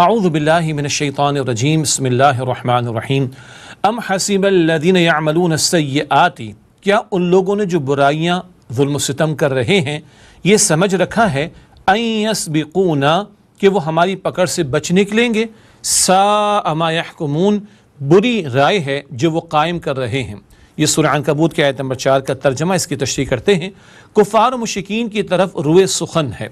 आउज़बिल्लिमिनशैतानरजीम बसमीम अम हसीबल्लिन यामलून सयाति क्या उन लोगों ने जो बुराइयाँ जुल्म कर रहे हैं ये समझ रखा है अयसबिकूना कि वो हमारी पकड़ से बच निकलेंगे सामायकमून बुरी राय है जो वो कायम कर रहे हैं ये सुरान कबूत के आयत नंबर चार का तर्जमा इसकी तशरी करते हैं कुफार मशिकीन की तरफ रुए सुखन है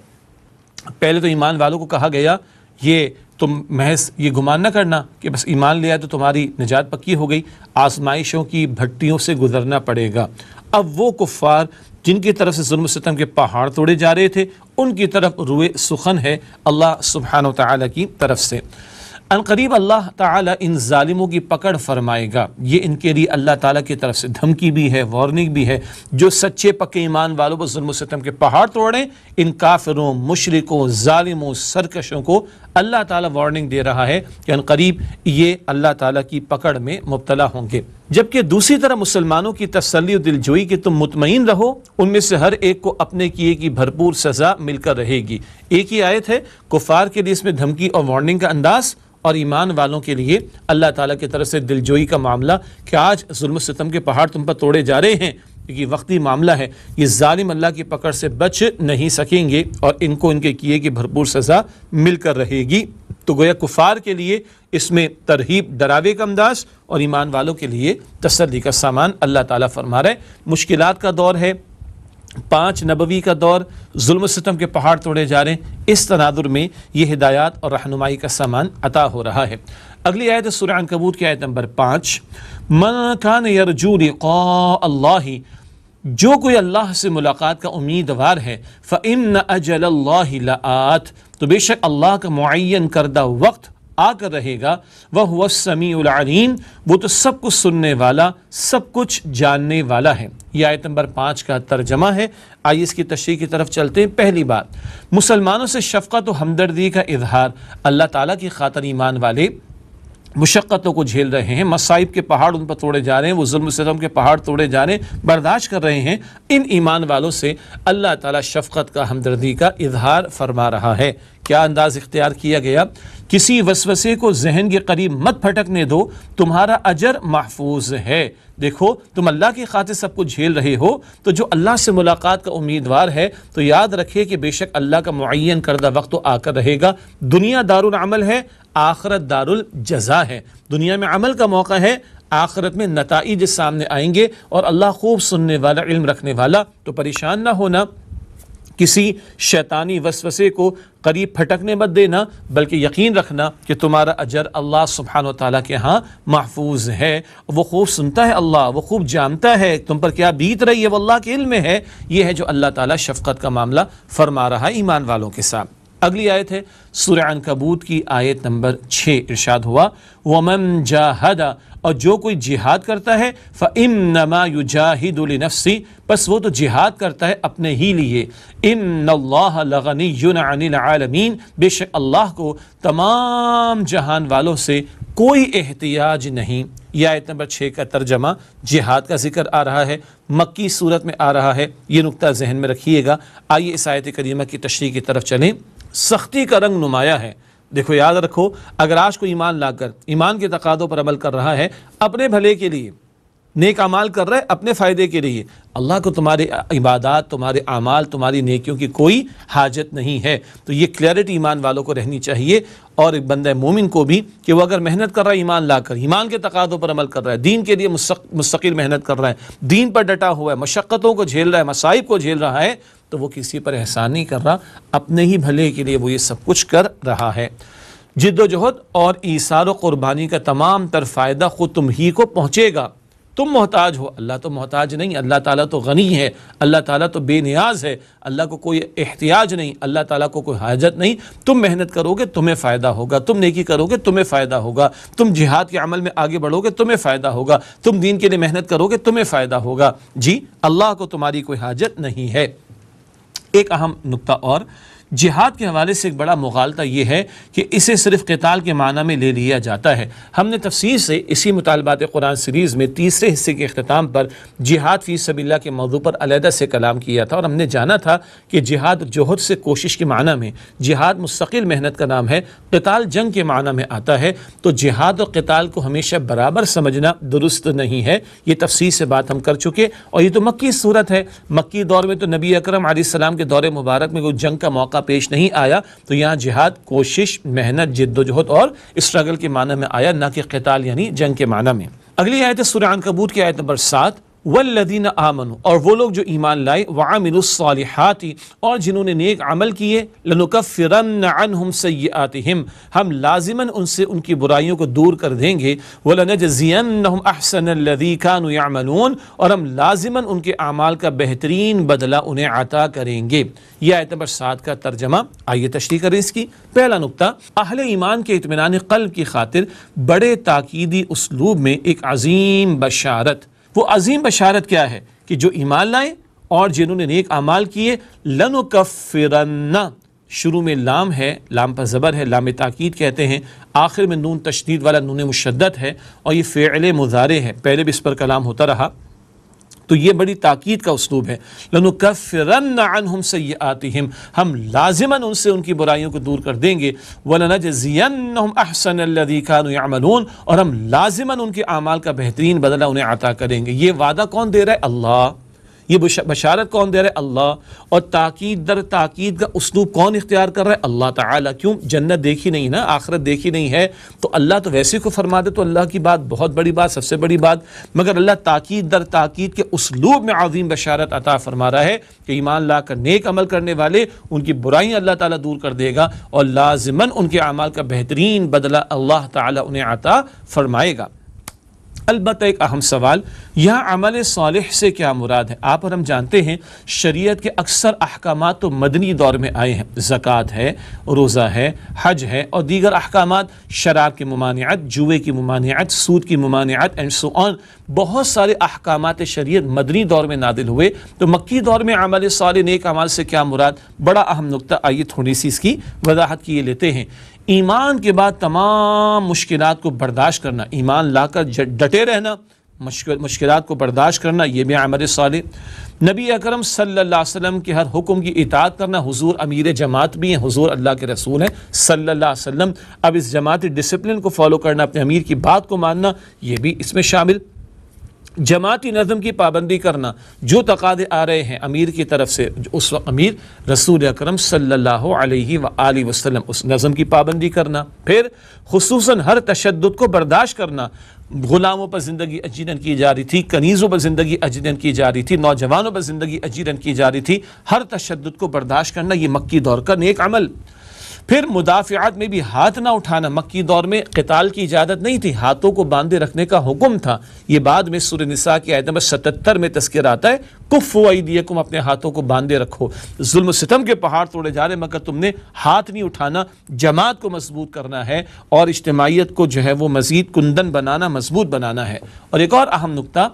पहले तो ईमान वालों को कहा गया ये तुम महज ये गुमान न करना कि बस ईमान ले आए तो तुम्हारी निजात पक्की हो गई आजमाइशों की भट्टियों से गुजरना पड़ेगा अब वो कुफ़ार जिनकी तरफ से जुल्म सितम के पहाड़ तोड़े जा रहे थे उनकी तरफ रुए सुखन है अल्लाह सुबहान की तरफ से अनकरीब अल्लाह ताला इन ालिमों की पकड़ फरमाएगा ये इनके लिए अल्लाह ताला की तरफ से धमकी भी है वार्निंग भी है जो सच्चे पक्के ईमान वालों पर जुल्म के पहाड़ तोड़ें इन काफिरों मशरकों ालिमों सरकशों को अल्लाह ताला वार्निंग दे रहा है कि अनकरीब ये अल्लाह ताला की पकड़ में मुबतला होंगे जबकि दूसरी तरह मुसलमानों की तसली और दिलजोई कि तुम मुतमिन रहो उनमें से हर एक को अपने किए की भरपूर सज़ा मिलकर रहेगी एक ही आयत है कुफार के लिए इसमें धमकी और वार्निंग का अंदाज़ और ईमान वालों के लिए अल्लाह ताला की तरफ से दिलजोई का मामला कि आज जुल्म सितम के पहाड़ तुम पर तोड़े जा रहे हैं क्योंकि वक्ती मामला है ये ालिम अल्लाह की पकड़ से बच नहीं सकेंगे और इनको इनके किए की भरपूर सज़ा मिलकर रहेगी तो गोया कुफार के लिए इसमें तरहीब डरावे का अंदाज और ईमान वालों के लिए तसली का सामान अल्लाह ताला फरमा रहे मुश्किल का दौर है पाँच नबवी का दौर जुल्म सितम के पहाड़ तोड़े जा रहे हैं इस तनादुर में ये हिदायत और रहनुमाई का सामान अता हो रहा है अगली आयत सुरान कबूत की आयत नंबर पाँच मन खान यरजू जो कोई अल्लाह से मुलाकात का उम्मीदवार है फ़िन अजलात तो बेशक अल्लाह का मुन करदा वक्त आकर रहेगा वह हुआ समीम वो तो सब कुछ सुनने वाला सब कुछ जानने वाला है यह आयत नंबर पाँच का तर्जमा है आइए इसकी तशरी की तरफ चलते हैं पहली बात मुसलमानों से शफ़क़त तो हमदर्दी का इजहार अल्लाह ताला की खातर ईमान वाले मुशक्क़तों को झेल रहे हैं मसाइब के पहाड़ उन पर तोड़े जा रहे हैं वो जुल्म के पहाड़ तोड़े जा रहे हैं बर्दाश्त कर रहे हैं इन ईमान वालों से अल्लाह ताला शफकत का हमदर्दी का इजहार फरमा रहा है क्या अंदाज़ इख्तियार किया गया किसी वसवसे को जहन के करीब मत फटकने दो तुम्हारा अजर महफूज है देखो तुम अल्लाह की खातिर सब कुछ झेल रहे हो तो जो अल्लाह से मुलाकात का उम्मीदवार है तो याद रखिए कि बेशक अल्लाह का मुन करदा वक्त तो आकर रहेगा दुनिया दारुल अमल है आखरत दारुल जजा है दुनिया में अमल का मौका है आखरत में नतज सामने आएंगे और अल्लाह खूब सुनने वाला इल्म रखने वाला तो परेशान ना होना किसी शैतानी वसवसे को करीब फटकने मत देना बल्कि यकीन रखना कि तुम्हारा अजर अल्लाह सुबहान तला के यहाँ महफूज है वह खूब सुनता है अल्लाह वह खूब जानता है तुम पर क्या बीत रही है वह अल्लाह के इल्म है यह है जो अल्लाह ताली शफकत का मामला फरमा रहा है ईमान वालों के साथ अगली आयत है सूर्य कबूत की आयत नंबर छः इरशाद हुआ वमन जाहदा और जो कोई जिहाद करता है फ़म नमा जाहिदुल नफसी बस वो तो जिहाद करता है अपने ही लिए इम अनिलमीन बेशक अल्लाह को तमाम जहान वालों से कोई एहतियाज नहीं यह आयत नंबर छः का तर्जमा जिहाद का जिक्र आ रहा है मक्की सूरत में आ रहा है ये नुकता जहन में रखिएगा आइए इस आयत करीमा की तशरी की तरफ चलें सख्ती का रंग नुमाया है देखो याद रखो अगर आज को ईमान लाकर ईमान के तकादों पर अमल कर रहा है अपने भले के लिए नेक अमाल कर रहा है अपने फ़ायदे के लिए अल्लाह को तुम्हारे इबादत तुम्हारे अमाल तुम्हारी नेकियों की कोई हाजत नहीं है तो ये क्लैरिटी ईमान वालों को रहनी चाहिए और एक बंद मोमिन को भी कि वो अगर मेहनत कर रहा है ईमान लाकर ईमान के तकादों पर अमल कर रहा है दीन के लिए मुस्तकिल मेहनत कर रहा है दीन पर डटा हुआ है मशक्क़तों को झेल रहा है मसाइब को झेल रहा है तो वो किसी पर एहसान नहीं कर रहा अपने ही भले के लिए वो ये सब कुछ कर रहा है जिद्दोजहद और ईसार क़ुरबानी का तमाम तर फ़ायदा ख़ुद तुम ही को पहुँचेगा तुम मोहताज हो अल्लाह तो मोहताज नहीं अल्लाह ताला तो गनी है अल्लाह ताला तो बेनियाज है अल्लाह को कोई एहतियाज नहीं अल्लाह ताला को कोई हाजत नहीं तुम मेहनत करोगे तुम्हें फ़ायदा होगा तुम नेकी करोगे तुम्हें फ़ायदा होगा तुम जिहाद के अमल में आगे बढ़ोगे तुम्हें फ़ायदा होगा तुम दीन के लिए मेहनत करोगे तुम्हें फ़ायदा होगा जी अल्लाह को तुम्हारी कोई हाजत नहीं है एक अहम नुकता और जिहाद के हवाले से एक बड़ा मुगालता यह है कि इसे सिर्फ कताल के माना में ले लिया जाता है हमने तफसीर से इसी मुतालबात कुरान सीरीज़ में तीसरे हिस्से के अख्ताम पर जिहाद फ़ी सबीला के मौजू पर अलहदा से कलाम किया था और हमने जाना था कि जिहाद जहद से कोशिश के माना में जिहाद मुस्किल मेहनत का नाम है कताल जंग के माना में आता है तो जिहाद और कताल को हमेशा बराबर समझना दुरुस्त नहीं है ये तफसीर से बात हम कर चुके और ये तो मक्की सूरत है मक्की दौर में तो नबी अक्रम आलम के दौर मुबारक में कोई जंग का मौका मौका पेश नहीं आया तो यहाँ जिहाद कोशिश मेहनत जद्दोजहद और स्ट्रगल के माना में आया ना कि कताल यानी जंग के माना में अगली आयत सुरान कबूत की आयत नंबर सात वल्लदीन आमन और वो लोग जो ईमान लाए वामिनसालहाती और जिन्होंने नेक अमल किए लनुकफ़िरन सयातिम हम लाजिमन उनसे उनकी बुराइयों को दूर कर देंगे वलनजीन अहसनदी खानमनून और हम लाजिमन उनके अमाल का बेहतरीन बदला उन्हें अता करेंगे यह आयत नंबर सात का तर्जमा आइए तशरी करें इसकी पहला नुकता अहल ईमान के इतमान कल्ब की खातिर बड़े ताकीदी उसलूब में एक अजीम बशारत वो अजीम बशारत क्या है कि जो ईमान लाए और जिन्होंने नेक अमाल किए लन कफ़िरना शुरू में लाम है लाम पर ज़बर है लाम ताक़ीद कहते हैं आखिर में नून तशदीद वाला नून मुशद्दत है और ये फ़ेल मुजारे हैं पहले भी इस पर कलाम होता रहा तो ये बड़ी ताक़ीद का उसलूब है लनु कफ़रन हम से आती हम हम लाजमन उनसे उनकी बुराइयों को दूर कर देंगे वलनजन अहसन और हम लाजमन उनके अमाल का बेहतरीन बदला उन्हें अता करेंगे ये वादा कौन दे रहा है अल्लाह ये बशारत कौन दे रहा है अल्लाह और ताक़ीद दर ताक़ीद का उसलूब कौन इख्तियार कर रहा है अल्लाह ताला क्यों जन्नत देखी नहीं ना आखरत देखी नहीं है तो अल्लाह तो वैसे को फरमा दे तो अल्लाह की बात बहुत बड़ी बात सबसे बड़ी बात मगर अल्लाह ताक़ीद दर ताक़ीद के उसलूब में आज़ीम बशारत अता फरमा रहा है कि ईमान ला कर नेक अमल करने वाले उनकी बुराई अल्लाह ताला दूर कर देगा और लाजमन उनके अमाल का बेहतरीन बदला अल्लाह ताला उन्हें अता फरमाएगा अलबत्त एक अहम सवाल यहाँ अमल साल से क्या मुराद है आप और हम जानते हैं शरीयत के अक्सर अहकाम तो मदनी दौर में आए हैं ज़क़़त है रोज़ा है हज है और दीगर अहकाम शराब की ममानियात जुए की ममानियात सूद की ममानियात एंड सो ऑन बहुत सारे अहकाम शरीय मदनी दौर में नादिल हुए तो मक्की दौर में आमल साल नेक अमाल से क्या मुराद बड़ा अहम नुकता आइए थोड़ी सी इसकी वजाहत किए लेते हैं ईमान के बाद तमाम मुश्किल को बर्दाश्त करना ईमान लाकर डटे रहना मुश्किल को बर्दाश्त करना ये भी आमर साल नबी अकरम सल्ला वसम के हर हुक्म की इतात करना हुजूर अमीर जमात भी हैं हुजूर अल्लाह के रसूल हैं सल्ला वसम अब इस जमाती डिसिप्लिन को फॉलो करना अपने अमीर की बात को मानना ये भी इसमें शामिल जमाती नज़म की पाबंदी करना जो तकादे आ रहे हैं अमीर की तरफ से उस वक्त अमीर रसूल अक्रम सल्लल्लाहु उस नज़म की पाबंदी करना फिर खसूस हर तशद को बर्दाश्त करना गुलामों पर ज़िंदगी अजीरन की जा रही थी कनीज़ों पर ज़िंदगी अजीरन की जा रही थी नौजवानों पर ज़िंदगी अजीरन की जा रही थी हर तशद को बर्दाश्त करना ये मक्की दौर का नेक अमल फिर मुदाफियात में भी हाथ ना उठाना मक्की दौर में कताल की इजाज़त नहीं थी हाथों को बांधे रखने का हुक्म था ये बाद में सुर नसा की आयत सतर में तस्कर आता है कुफ़ तुम अपने हाथों को बांधे रखो जुल्म सितम के पहाड़ तोड़े जा रहे मगर तुमने हाथ नहीं उठाना जमात को मजबूत करना है और इज्तमाहीत को जो है वो मज़ीद कुंदन बनाना मजबूत बनाना है और एक और अहम नुकता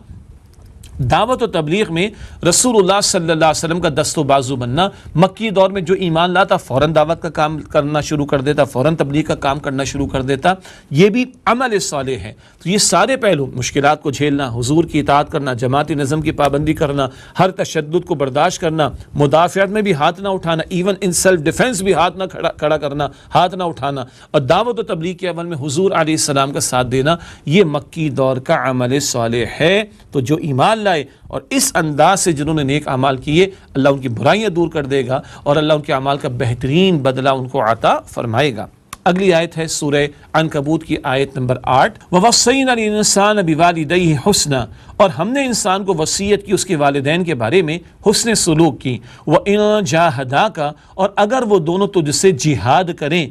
दावत और तबलीग में रसूल सल्ला का दस्त बाजू बनना मक्की दौर में जो ईमान लाता फ़ौर दावत का काम करना शुरू कर देता फ़ौर तबलीग का काम करना शुरू कर देता ये भी अमल साल है तो ये सारे पहलू मुश्किल को झेलना हजूर की इतात करना जमाती नज़म की पाबंदी करना हर तशद को बर्दाश्त करना मुदाफियात में भी हाथ ना उठाना इवन इन सेल्फ डिफेंस भी हाथ ना खड़ा खड़ा करना हाथ ना उठाना और दावत और तबलीग के अमल में हजूर आसमाम का साथ देना ये मक्की दौर का अमल साल है तो जो ईमान लाए और इस अंदाज से जिन्होंने नेक अमाल किए अल्लाह उनकी बुराइयाँ दूर कर देगा और अल्लाह उनके अमाल का बेहतरीन बदला उनको आता फरमाएगा अगली आयत है सूर्य अनकबूत की आयत नंबर आठ व वसैन इंसान अबिवाली दई हुसन और हमने इंसान को वसीयत की उसके वालदेन के बारे में हुसन सलूक की वह इन जाहदा का और अगर वो दोनों तुझसे जिहाद करें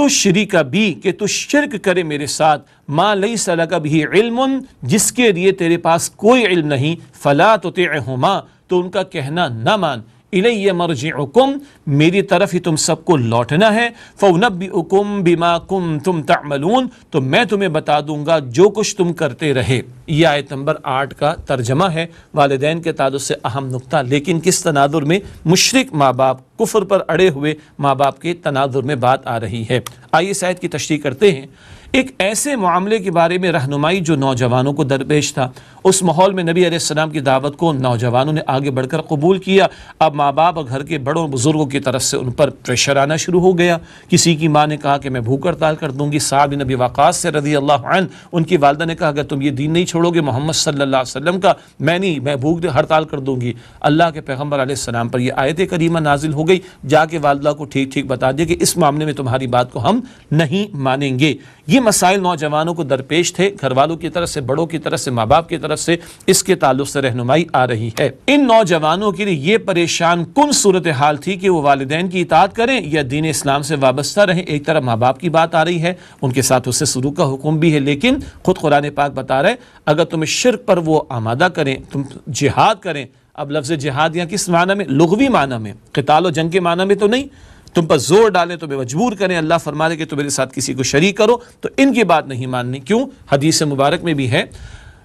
तुश्री का भी कि तु शिरक करे मेरे साथ माँ लई सलाका भी इल्म जिसके लिए तेरे पास कोई इल्म नहीं फ़ला तो हुमा तो उनका कहना ना मान इलैय मरजुम मेरी तरफ ही तुम सबको लौटना है फ़ौनबी उकुम बिमा कुम तुम तमलून तो मैं तुम्हें बता दूंगा जो कुछ तुम करते रहे ये आयत नंबर आठ का तर्जमा है वालदे के ताल्लुक से अहम नुकता लेकिन किस तनादुर में मुशरक माँ बाप कुफर पर अड़े हुए माँ बाप के तनादुर में बात आ रही है आइए शायद की तशरी करते हैं एक ऐसे मामले के बारे में रहनुमाई जो नौजवानों को दरपेश था उस माहौल में नबी आसमाम की दावत को नौजवानों ने आगे बढ़कर कबूल किया अब माँ बाप और घर के बड़ों बुज़ुर्गों की तरफ से उन पर प्रेशर आना शुरू हो गया किसी की माँ ने कहा कि मैं भूख हड़ताल कर दूंगी साहब नबी वक़ास से रजी अल्लाह उनकी वालदा ने कहा अगर तुम ये दीन नहीं छोड़ोगे मोहम्मद सल्ला वसम का मैं नहीं मैं भूख हड़ताल कर दूंगी अल्लाह के पैगम्बर आसमाम पर यह आयत करीमा नाजिल हो गई जाके वालदा को ठीक ठीक बता दिया कि इस मामले में तुम्हारी बात को हम नहीं मानेंगे ये मसाइल नौजवानों को दरपेश थे घर वालों की तरफ से बड़ों की तरफ से माँ बाप की तरफ से इसके ताल्लुक से रहनुमाई आ रही है इन नौजवानों के लिए ये परेशान कन सूरत हाल थी कि वो वालदेन की इतात करें या दीन इस्लाम से वाबस्ता रहें एक तरफ माँ बाप की बात आ रही है उनके साथ उससे शुरू का हुक्म भी है लेकिन खुद कुरान पाक बता रहे अगर तुम शिरक पर वो आमादा करें तुम जिहाद करें अब लफ्ज़ जिहाद या किस माना में लघवी माना में कताल जंग के माना में तो नहीं तुम पर जोर डालें तुम्हें मजबूर करें अल्लाह फरमा कि तुम मेरे साथ किसी को शरीक करो तो इनकी बात नहीं माननी क्यों हदीस मुबारक में भी है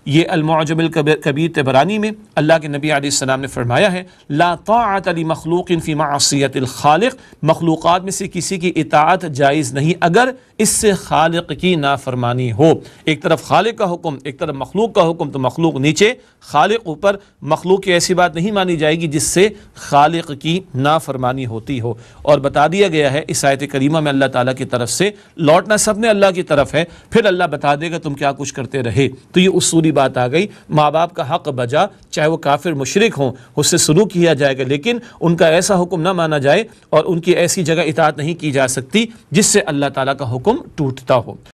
ये अलमजब कबीर तबरानी में अल्लाह के नबी आसमाम ने फरमाया है लाता मखलूक फ़ी मासीत खालिक मखलूक़ में से किसी की इतात जायज़ नहीं अगर इससे खालिक की नाफरमानी हो एक तरफ खालिक का हुक्म एक तरफ मखलूक का हुक्म तो मखलूक नीचे खालिक ऊपर मखलूक की ऐसी बात नहीं मानी जाएगी जिससे खालिक की नाफरमानी होती हो और बता दिया गया है इस आयत करीमा में अल्लाह ताली की तरफ से लौटना सब ने अल्लाह की तरफ है फिर अल्लाह बता देगा तुम क्या कुछ करते रहे तो ये उसूली बात आ गई माँ बाप का हक बजा चाहे वो काफिर मुशरक हों उससे सलूक किया जाएगा लेकिन उनका ऐसा हुक्म ना माना जाए और उनकी ऐसी जगह इतात नहीं की जा सकती जिससे अल्लाह ताला का हुक्म टूटता हो